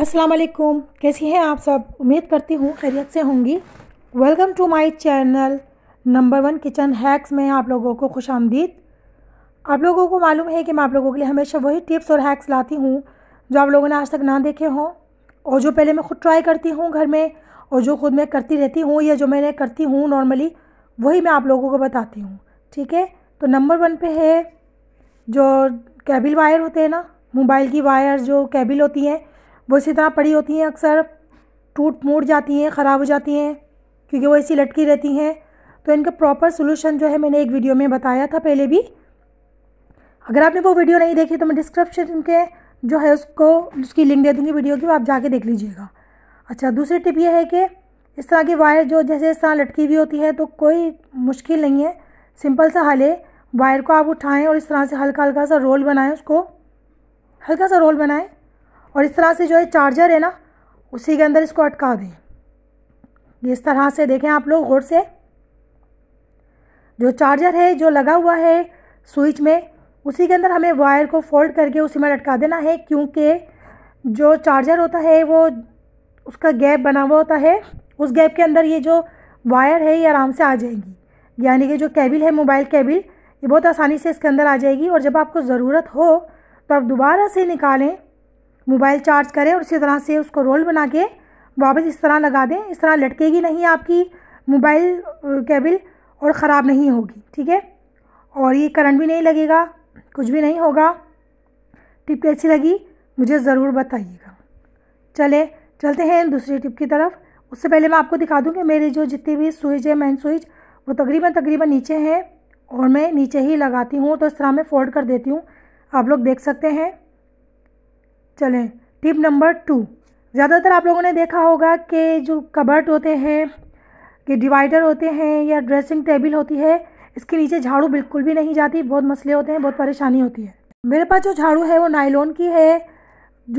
अस्सलाम वालेकुम कैसी हैं आप सब उम्मीद करती हूँ खैरियत से होंगी welcome to my channel number one kitchen hacks में आप लोगों को खुश आमदीद आप लोगों को मालूम है कि मैं आप लोगों के लिए हमेशा वही टिप्स और हैक्स लाती हूँ जो आप लोगों ने आज तक ना देखे हों और जो पहले मैं खुद ट्राई करती हूँ घर में और जो खुद मैं करती रहती हूँ या जो मैंने करती हूँ नॉर्मली वही मैं आप लोगों को बताती हूँ ठीक है तो नंबर वन पे है जो केबिल वायर होते हैं ना मोबाइल की वायर जो केबिल होती हैं वो इसी तरह पड़ी होती हैं अक्सर टूट मूट जाती हैं ख़राब हो जाती हैं क्योंकि वो ऐसी लटकी रहती हैं तो इनका प्रॉपर सोल्यूशन जो है मैंने एक वीडियो में बताया था पहले भी अगर आपने वो वीडियो नहीं देखी तो मैं डिस्क्रिप्शन के जो है उसको उसकी लिंक दे दूँगी वीडियो की आप जाके देख लीजिएगा अच्छा दूसरी टिप ये है कि इस तरह की वायर जो जैसे इस तरह लटकी हुई होती है तो कोई मुश्किल नहीं है सिंपल सा हले वायर को आप उठाएं और इस तरह से हल्का हल्का सा रोल बनाएं उसको हल्का सा रोल बनाएं और इस तरह से जो है चार्जर है ना उसी के अंदर इसको अटका दें इस तरह से देखें आप लोग गौर से जो चार्जर है जो लगा हुआ है स्विच में उसी के अंदर हमें वायर को फोल्ड करके उसी में लटका देना है क्योंकि जो चार्जर होता है वो उसका गैप बना हुआ होता है उस गैप के अंदर ये जो वायर है ये आराम से आ जाएगी यानी कि जो केबिल है मोबाइल केबिल ये बहुत आसानी से इसके अंदर आ जाएगी और जब आपको ज़रूरत हो तो आप दोबारा से निकालें मोबाइल चार्ज करें और इसी तरह से उसको रोल बना के वापस इस तरह लगा दें इस तरह लटकेगी नहीं आपकी मोबाइल केबल और ख़राब नहीं होगी ठीक है और ये करंट भी नहीं लगेगा कुछ भी नहीं होगा टिप कैसी लगी मुझे ज़रूर बताइएगा चले चलते हैं दूसरी टिप की तरफ उससे पहले मैं आपको दिखा दूँ कि मेरे जो जितने भी स्विच है मैन स्विच वो तकरीबन तकरीबन नीचे हैं और मैं नीचे ही लगाती हूँ तो इस तरह मैं फोल्ड कर देती हूँ आप लोग देख सकते हैं चलें टिप नंबर टू ज़्यादातर आप लोगों ने देखा होगा कि जो कबर्ट होते हैं कि डिवाइडर होते हैं या ड्रेसिंग टेबल होती है इसके नीचे झाड़ू बिल्कुल भी नहीं जाती बहुत मसले होते हैं बहुत परेशानी होती है मेरे पास जो झाड़ू है वो नाइलोन की है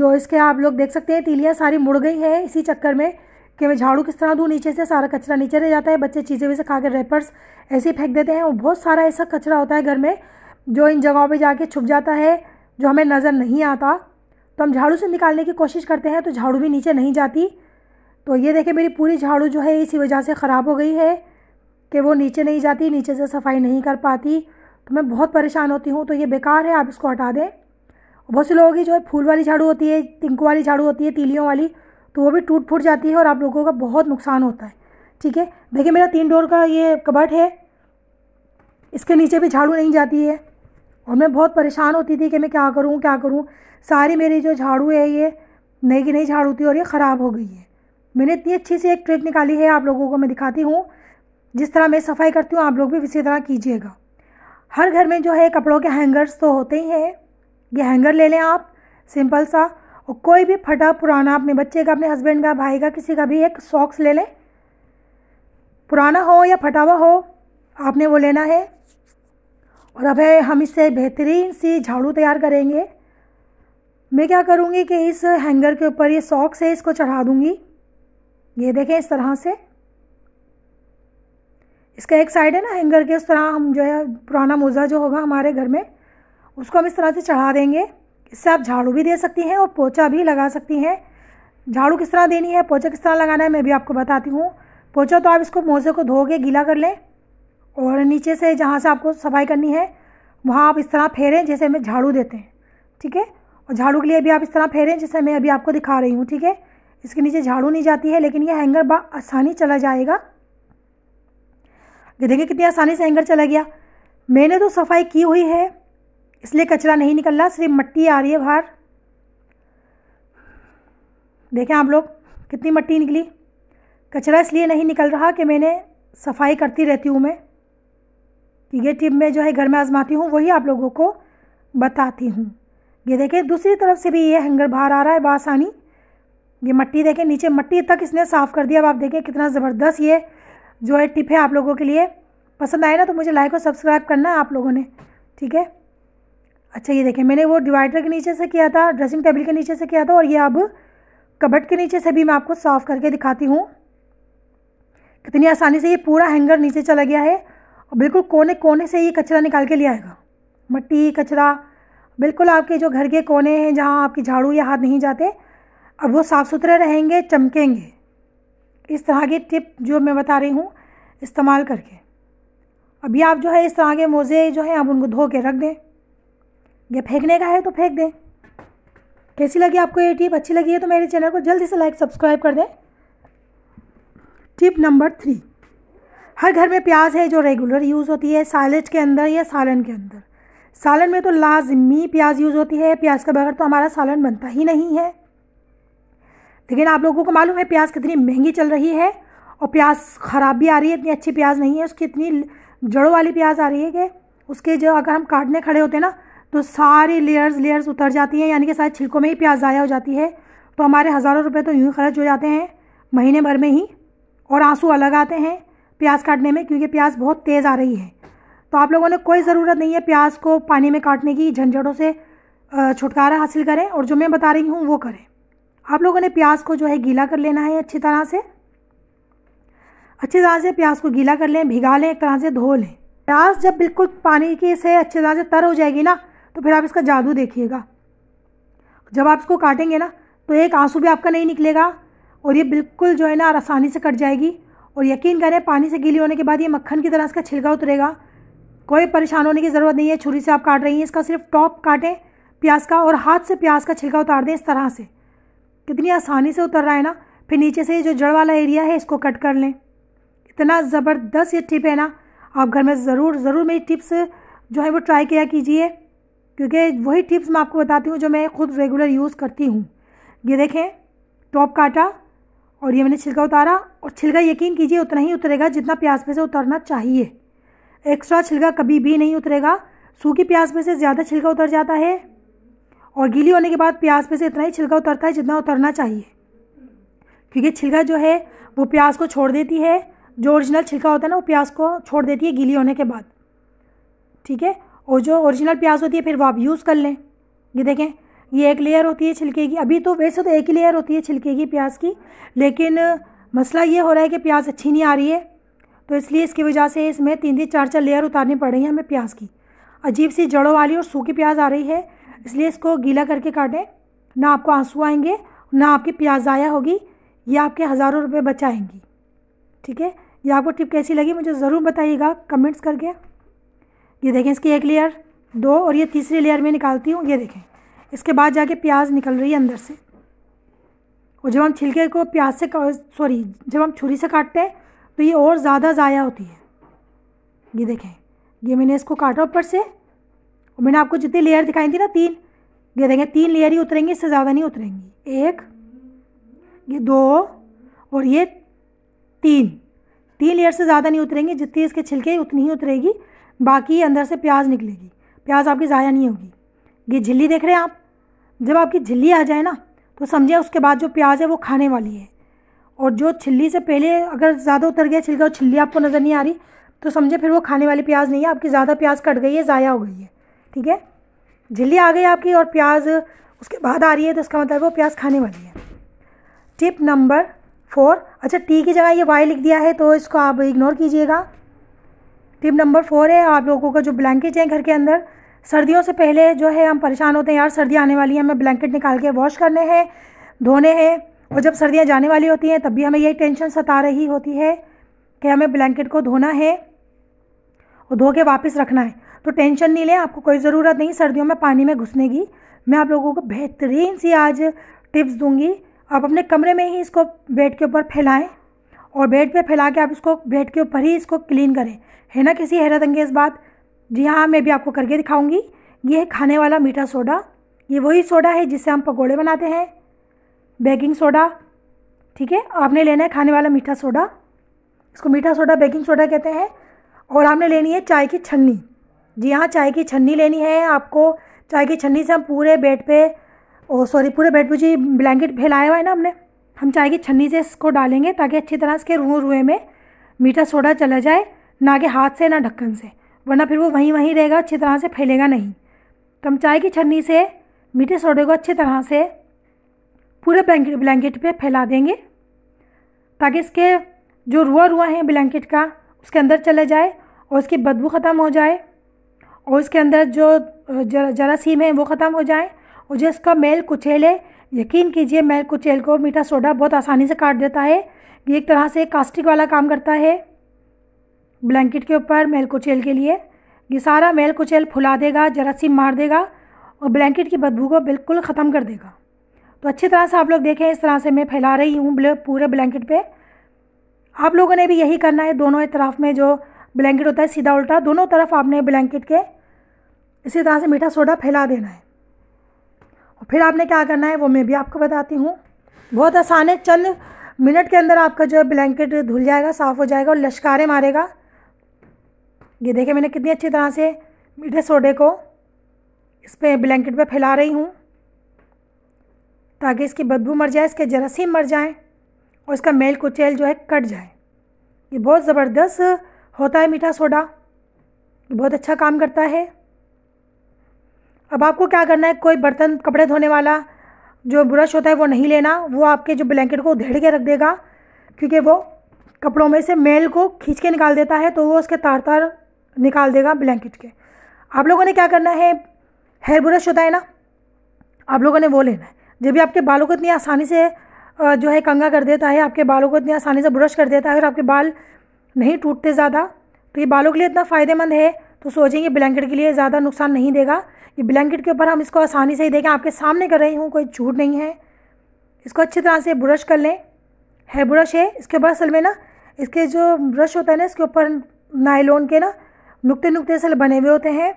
जो इसके आप लोग देख सकते हैं तीलियाँ सारी मुड़ गई हैं इसी चक्कर में कि मैं झाड़ू किस तरह दूँ नीचे से सारा कचरा नीचे रह जाता है बच्चे चीज़ें वैसे खा कर रेपर्स ऐसे ही फेंक देते हैं और बहुत सारा ऐसा कचरा होता है घर में जो इन जगहों पर जाके छुप जाता है जो हमें नज़र नहीं आता तो हम झाड़ू से निकालने की कोशिश करते हैं तो झाड़ू भी नीचे नहीं जाती तो ये देखें मेरी पूरी झाड़ू जो है इसी वजह से ख़राब हो गई है कि वो नीचे नहीं जाती नीचे से सफाई नहीं कर पाती तो मैं बहुत परेशान होती हूँ तो ये बेकार है आप इसको हटा दें बहुत से लोगों की जो है फूल वाली झाड़ू होती है टिंकू वाली झाड़ू होती है तीलियों वाली तो वो भी टूट फूट जाती है और आप लोगों का बहुत नुकसान होता है ठीक है देखिए मेरा तीन डोर का ये कबट है इसके नीचे भी झाड़ू नहीं जाती है और मैं बहुत परेशान होती थी कि मैं क्या करूँ क्या करूँ सारी मेरी जो झाड़ू है ये नई की नई झाड़ू थी और ये ख़राब हो गई है मैंने इतनी अच्छी सी एक ट्रिक निकाली है आप लोगों को मैं दिखाती हूँ जिस तरह मैं सफाई करती हूँ आप लोग भी इसी तरह कीजिएगा हर घर में जो है कपड़ों के हैंगर्स तो होते ही हैं ये हैंगर ले लें आप सिंपल सा और कोई भी फटा पुराना अपने बच्चे का अपने हस्बैंड का भाई का किसी का भी एक सॉक्स ले लें पुराना हो या फटा हुआ हो आपने वो लेना है और अब है हम इससे बेहतरीन सी झाड़ू तैयार करेंगे मैं क्या करूँगी कि इस हैंगर के ऊपर ये सॉक्स है इसको चढ़ा दूँगी ये देखें इस तरह से इसका एक साइड है ना हैंगर के उस तरह हम जो है पुराना मोज़ा जो होगा हमारे घर में उसको हम इस तरह से चढ़ा देंगे इससे आप झाड़ू भी दे सकती हैं और पोचा भी लगा सकती हैं झाड़ू किस तरह देनी है पोचा किस तरह लगाना है मैं भी आपको बताती हूँ पोचा तो आप इसको मोज़े को धो के गीला कर लें और नीचे से जहाँ से आपको सफाई करनी है वहाँ आप इस तरह फेरें जैसे हमें झाड़ू देते हैं ठीक है और झाड़ू के लिए भी आप इस तरह फेरें जैसे मैं अभी आपको दिखा रही हूँ ठीक है इसके नीचे झाड़ू नहीं जाती है लेकिन ये हैंगर बा आसानी चला जाएगा ये देखिए कितनी आसानी से हैंगर चला गया मैंने तो सफाई की हुई है इसलिए कचरा नहीं निकल रहा सिर्फ मट्टी आ रही है बाहर देखें आप लोग कितनी मट्टी निकली कचरा इसलिए नहीं निकल रहा कि मैंने सफाई करती रहती हूँ मैं ये टिप मैं जो है घर में आजमाती हूँ वही आप लोगों को बताती हूँ ये देखें दूसरी तरफ से भी ये हैंगर बाहर आ रहा है बासानी ये मट्टी देखें नीचे मट्टी तक इसने साफ़ कर दिया अब आप देखें कितना ज़बरदस्त ये जो है टिप है आप लोगों के लिए पसंद आए ना तो मुझे लाइक और सब्सक्राइब करना है आप लोगों ने ठीक है अच्छा ये देखें मैंने वो डिवाइडर के नीचे से किया था ड्रेसिंग टेबल के नीचे से किया था और ये अब कबट के नीचे से भी मैं आपको साफ़ करके दिखाती हूँ कितनी आसानी से ये पूरा हैंगर नीचे चला गया है और बिल्कुल कोने कोने से ये कचरा निकाल के ले आएगा मट्टी कचरा बिल्कुल आपके जो घर के कोने हैं जहाँ आपकी झाड़ू या हाथ नहीं जाते अब वो साफ़ सुथरे रहेंगे चमकेंगे इस तरह की टिप जो मैं बता रही हूँ इस्तेमाल करके अभी आप जो है इस तरह के मोज़े जो हैं आप उनको धो के रख दें या फेंकने का है तो फेंक दें कैसी लगी आपको ये टिप अच्छी लगी है तो मेरे चैनल को जल्दी से लाइक सब्सक्राइब कर दें टिप नंबर थ्री हर घर में प्याज है जो रेगुलर यूज़ होती है सैलेड के अंदर या सालन के अंदर सालन में तो लाजमी प्याज यूज़ होती है प्याज के बगैर तो हमारा सालन बनता ही नहीं है लेकिन आप लोगों को मालूम है प्याज कितनी महंगी चल रही है और प्याज ख़राब भी आ रही है इतनी अच्छी प्याज नहीं है उसकी इतनी जड़ों वाली प्याज आ रही है कि उसके जो अगर हम काटने खड़े होते हैं ना तो सारी लेयर्स लेयर्स उतर जाती हैं यानी कि सारे छिलकों में ही प्याज ज़ाया हो जाती है तो हमारे हज़ारों रुपये तो यूँ ही खर्च हो जाते हैं महीने भर में ही और आंसू अलग आते हैं प्याज काटने में क्योंकि प्याज बहुत तेज़ आ रही है तो आप लोगों ने कोई ज़रूरत नहीं है प्याज को पानी में काटने की झंझटों से छुटकारा हासिल करें और जो मैं बता रही हूँ वो करें आप लोगों ने प्याज को जो है गीला कर लेना है अच्छी तरह से अच्छी तरह से प्याज को गीला कर लें भिगा लें एक तरह से धो लें प्याज जब बिल्कुल पानी के से अच्छी तरह से तर हो जाएगी ना तो फिर आप इसका जादू देखिएगा जब आप इसको काटेंगे ना तो एक आंसू भी आपका नहीं निकलेगा और ये बिल्कुल जो है ना आसानी से कट जाएगी और यकीन करें पानी से गीली होने के बाद ये मक्खन की तरह इसका छिलका उतरेगा कोई परेशान होने की ज़रूरत नहीं है छुरी से आप काट रही हैं इसका सिर्फ टॉप काटें प्याज का और हाथ से प्याज का छिलका उतार दें इस तरह से कितनी आसानी से उतर रहा है ना फिर नीचे से जो जड़ वाला एरिया है इसको कट कर लें इतना ज़बरदस्त ये टिप है ना आप घर में ज़रूर ज़रूर मेरी टिप्स जो है वो ट्राई किया कीजिए क्योंकि वही टिप्स मैं आपको बताती हूँ जो मैं खुद रेगुलर यूज़ करती हूँ ये देखें टॉप काटा और ये मैंने छिलका उतारा और छिलका यकीन कीजिए उतना ही उतरेगा जितना प्याज पे से उतरना चाहिए एक्स्ट्रा छिलका कभी भी नहीं उतरेगा सूखी प्याज में से ज़्यादा छिलका उतर जाता है और गीली होने के बाद प्याज में से इतना ही छिलका उतरता है जितना उतरना चाहिए क्योंकि छिलका जो है वो प्याज को छोड़ देती है जो ओरिजिनल छिलका होता है ना वो प्याज को छोड़ देती है गीली होने के बाद ठीक है और जो ओरिजिनल प्याज होती है फिर वो आप यूज़ कर लें ये देखें ये एक लेयर होती है छिलके की अभी तो वैसे तो एक ही लेयर होती है छिलके की प्याज की लेकिन मसला ये हो रहा है कि प्याज अच्छी नहीं आ रही है तो इसलिए इसकी वजह से इसमें तीन तीन चार चार लेयर उतारनी पड़ रही है हमें प्याज की अजीब सी जड़ों वाली और सूखी प्याज आ रही है इसलिए इसको गीला करके काटें ना आपको आंसू आएंगे ना आपकी प्याज ज़ाया होगी या आपके हज़ारों रुपये बचाएंगी ठीक है या आपको टिप कैसी लगी मुझे ज़रूर बताइएगा कमेंट्स करके ये देखें इसकी एक लेयर दो और ये तीसरी लेयर में निकालती हूँ ये देखें इसके बाद जाके प्याज निकल रही है अंदर से और जब हम छिलके को प्याज से सॉरी जब हम छुरी से काटते हैं तो ये और ज़्यादा ज़ाया होती है ये देखें ये मैंने इसको काटा ऊपर से और मैंने आपको जितनी लेयर दिखाई थी ना तीन ये देखें तीन लेयर ही उतरेंगी इससे ज़्यादा नहीं उतरेंगी एक ये दो और ये तीन तीन लेयर से ज़्यादा नहीं उतरेंगी जितनी इसके छिलके उतनी ही उतरेगी बाकी अंदर से प्याज निकलेगी प्याज आपकी ज़ाया नहीं होगी ये झिल्ली देख रहे हैं आप जब आपकी झिल्ली आ जाए ना तो समझे उसके बाद जो प्याज है वो खाने वाली है और जो छिल्ली से पहले अगर ज़्यादा उतर गया छिलका और छिल्ली आपको नज़र नहीं आ रही तो समझे फिर वो खाने वाली प्याज नहीं है आपकी ज़्यादा प्याज कट गई है ज़ाया हो गई है ठीक है झिल्ली आ गई आपकी और प्याज उसके बाद आ रही है तो उसका मतलब वो प्याज खाने वाली है टिप नंबर फोर अच्छा टी की जगह ये वाई लिख दिया है तो इसको आप इग्नोर कीजिएगा टिप नंबर फोर है आप लोगों का जो ब्लैंकेट है घर के अंदर सर्दियों से पहले जो है हम परेशान होते हैं यार सर्दी आने वाली है हमें ब्लैंकेट निकाल के वॉश करने हैं धोने हैं और जब सर्दियाँ जाने वाली होती हैं तब भी हमें यही टेंशन सता रही होती है कि हमें ब्लैंकेट को धोना है और धो के वापस रखना है तो टेंशन नहीं लें आपको कोई ज़रूरत नहीं सर्दियों में पानी में घुसने की मैं आप लोगों को बेहतरीन सी आज टिप्स दूंगी आप अपने कमरे में ही इसको बेड के ऊपर फैलाएं और बेड पे फैला के आप इसको बेड के ऊपर ही इसको क्लीन करें है ना किसी हैरत अंगेज बात जी हाँ मैं भी आपको करके दिखाऊंगी ये है खाने वाला मीठा सोडा ये वही सोडा है जिससे हम पकौड़े बनाते हैं बेकिंग सोडा ठीक है आपने लेना है खाने वाला मीठा सोडा इसको मीठा सोडा बेकिंग सोडा कहते हैं और आपने लेनी है चाय की छन्नी जी हाँ चाय की छन्नी लेनी है आपको चाय की छन्नी से हम पूरे बेड पे ओ सॉरी पूरे बेड पे जी ब्लैंकेट फैलाया हुआ है ना हमने हम चाय की छन्नी से इसको डालेंगे ताकि अच्छी तरह इसके रुए रुए में मीठा सोडा चला जाए ना कि हाथ से ना ढक्कन से वरना फिर वो वहीं वहीं रहेगा अच्छी तरह से फैलेगा नहीं तो हम चाय की छन्नी से मीठे सोडे को अच्छी तरह से पूरे ब्लैंकेट पे फैला देंगे ताकि इसके जो रुआ रुआ है ब्लैंकेट का उसके अंदर चले जाए और उसकी बदबू ख़त्म हो जाए और इसके अंदर जो जरासीम है वो ख़त्म हो जाए और जो इसका मेल कुचेल है यकीन कीजिए मेल कुचेल को मीठा सोडा बहुत आसानी से काट देता है ये एक तरह से कास्टिक वाला काम करता है ब्लैंकेट के ऊपर मेल कुचेल के लिए ये सारा मेल कुचेल फुला देगा जरासीम मार देगा और ब्लैंकेट की बदबू को बिल्कुल ख़त्म कर देगा तो अच्छी तरह से आप लोग देखें इस तरह से मैं फैला रही हूँ पूरे ब्लैंकेट पे आप लोगों ने भी यही करना है दोनों तरफ में जो ब्लैंकेट होता है सीधा उल्टा दोनों तरफ आपने ब्लैंकेट के इसी तरह से मीठा सोडा फैला देना है और फिर आपने क्या करना है वो मैं भी आपको बताती हूँ बहुत आसान है चंद मिनट के अंदर आपका जो है ब्लैंकेट धुल जाएगा साफ़ हो जाएगा और लश्कारें मारेगा ये देखें मैंने कितनी अच्छी तरह से मीठे सोडे को इस पर ब्लैंकेट पर फैला रही हूँ ताकि तो इसकी बदबू मर जाए इसके जरासीम मर जाएँ और इसका मेल कुचैल जो है कट जाए ये बहुत ज़बरदस्त होता है मीठा सोडा ये बहुत अच्छा काम करता है अब आपको क्या करना है कोई बर्तन कपड़े धोने वाला जो ब्रश होता है वो नहीं लेना वो आपके जो ब्लैंकेट को उधेड़ के रख देगा क्योंकि वो कपड़ों में से मेल को खींच के निकाल देता है तो वो उसके तार तार निकाल देगा ब्लैंकेट के आप लोगों ने क्या करना है हेयर ब्रश होता है ना आप लोगों ने वो लेना है जब भी आपके बालों को इतनी आसानी से जो है कंगा कर देता है आपके बालों को इतनी आसानी से ब्रश कर देता है और आपके बाल नहीं टूटते ज़्यादा तो ये बालों के लिए इतना फ़ायदेमंद है तो सोचेंगे ब्लैंकेट के लिए ज़्यादा नुकसान नहीं देगा ये ब्लैंकेट के ऊपर हम इसको आसानी से ही देखें आपके सामने कर रही हूँ कोई झूठ नहीं है इसको अच्छी तरह से ब्रश कर लें हेयर ब्रश है इसके ऊपर असल में ना इसके जो ब्रश होता है ना इसके ऊपर नायलोन के ना नुकते नुकते असल बने हुए होते हैं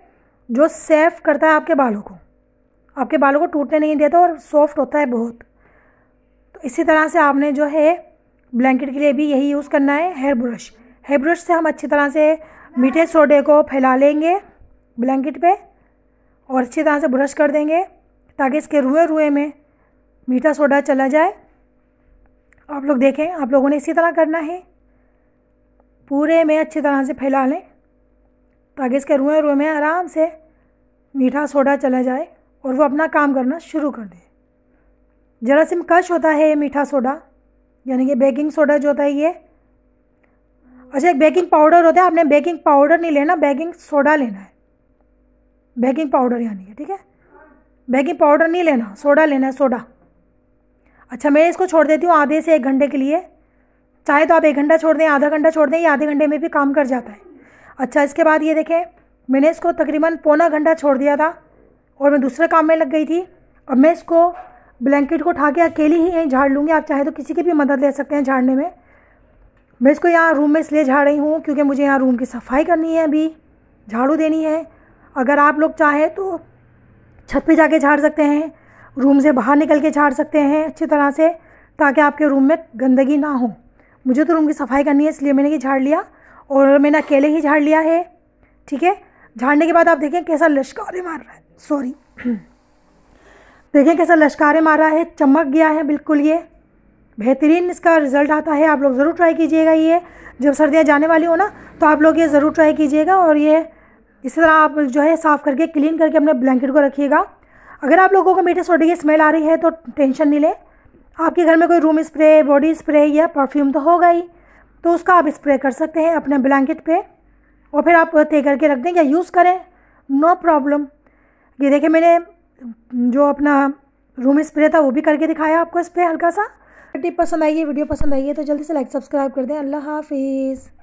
जो सेफ करता है आपके बालों को आपके बालों को टूटने नहीं देता और सॉफ्ट होता है बहुत तो इसी तरह से आपने जो है ब्लैंकेट के लिए भी यही यूज़ करना है हेयर ब्रश हेयर ब्रश से हम अच्छी तरह से मीठे सोडे को फैला लेंगे ब्लैंकेट पे और अच्छी तरह से ब्रश कर देंगे ताकि इसके रुए रुए में मीठा सोडा चला जाए आप लोग देखें आप लोगों ने इसी तरह करना है पूरे में अच्छी तरह से फैला लें ताकि इसके रुए रुए में आराम से मीठा सोडा चला जाए और वो अपना काम करना शुरू कर दे जरासिम कश होता है ये मीठा सोडा यानी कि बेकिंग सोडा जो होता है ये अच्छा एक बेकिंग पाउडर होता है आपने बेकिंग पाउडर नहीं लेना बेकिंग सोडा लेना है बेकिंग पाउडर यानी ठीक है बेकिंग पाउडर नहीं लेना सोडा लेना है सोडा अच्छा मैं इसको छोड़ देती हूँ आधे से एक घंटे के लिए चाहे तो आप एक घंटा छोड़ दें आधा घंटा छोड़ दें या आधे घंटे में भी काम कर जाता है अच्छा इसके बाद ये देखें मैंने इसको तकरीबन पौना घंटा छोड़ दिया था और मैं दूसरे काम में लग गई थी अब मैं इसको ब्लैंकेट को उठा के अकेली ही यहीं झाड़ लूँगी आप चाहे तो किसी की भी मदद ले सकते हैं झाड़ने में मैं इसको यहाँ रूम में इसलिए झाड़ रही हूँ क्योंकि मुझे यहाँ रूम की सफाई करनी है अभी झाड़ू देनी है अगर आप लोग चाहें तो छत पे जाके झाड़ सकते हैं रूम से बाहर निकल के झाड़ सकते हैं अच्छी तरह से ताकि आपके रूम में गंदगी ना हो मुझे तो रूम की सफाई करनी है इसलिए मैंने ये झाड़ लिया और मैंने अकेले ही झाड़ लिया है ठीक है झाड़ने के बाद आप देखें कैसा लश्कारी मार रहा है सॉरी देखें कैसा लश्कारे मारा है चमक गया है बिल्कुल ये बेहतरीन इसका रिज़ल्ट आता है आप लोग ज़रूर ट्राई कीजिएगा ये जब सर्दियाँ जाने वाली हो ना तो आप लोग ये ज़रूर ट्राई कीजिएगा और ये इसी तरह आप जो है साफ़ करके क्लीन करके अपने ब्लैंकेट को रखिएगा अगर आप लोगों को मीठे सोडे की स्मेल आ रही है तो टेंशन नहीं लें आपके घर में कोई रूम स्प्रे बॉडी स्प्रे या परफ्यूम तो होगा ही तो उसका आप स्प्रे कर सकते हैं अपने ब्लैंकेट पे और फिर आप तय करके रख दें या यूज़ करें नो प्रॉब्लम ये देखिए मैंने जो अपना रूम स्प्रे था वो भी करके दिखाया आपको इस पर हल्का सा टिप पसंद आई है वीडियो पसंद आई है तो जल्दी से लाइक सब्सक्राइब कर दें अल्लाह हाफिज़